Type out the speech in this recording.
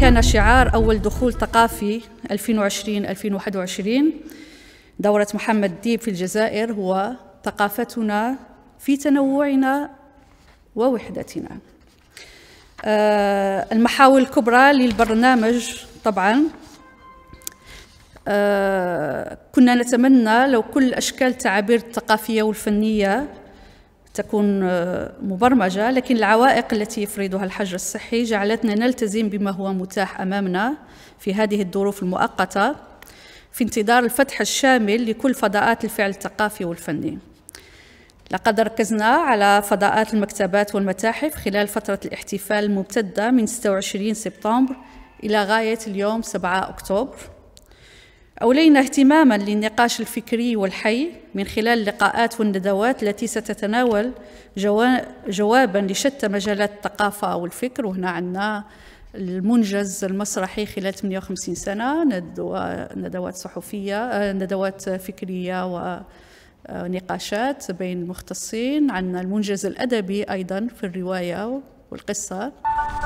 كان شعار أول دخول ثقافي 2020-2021 دورة محمد ديب في الجزائر هو ثقافتنا في تنوعنا ووحدتنا آه، المحاور الكبرى للبرنامج طبعا آه، كنا نتمنى لو كل أشكال التعابير الثقافية والفنية تكون آه، مبرمجة لكن العوائق التي يفرضها الحجر الصحي جعلتنا نلتزم بما هو متاح أمامنا في هذه الظروف المؤقتة في انتظار الفتح الشامل لكل فضاءات الفعل الثقافي والفني لقد ركزنا على فضاءات المكتبات والمتاحف خلال فترة الاحتفال الممتدة من 26 سبتمبر إلى غاية اليوم 7 أكتوبر أولينا اهتماما للنقاش الفكري والحي من خلال اللقاءات والندوات التي ستتناول جوابا لشتى مجالات الثقافة والفكر وهنا عندنا المنجز المسرحي خلال 58 سنة ندوات صحفية آه، ندوات فكرية ونقاشات آه، بين المختصين عندنا المنجز الأدبي أيضا في الرواية والقصة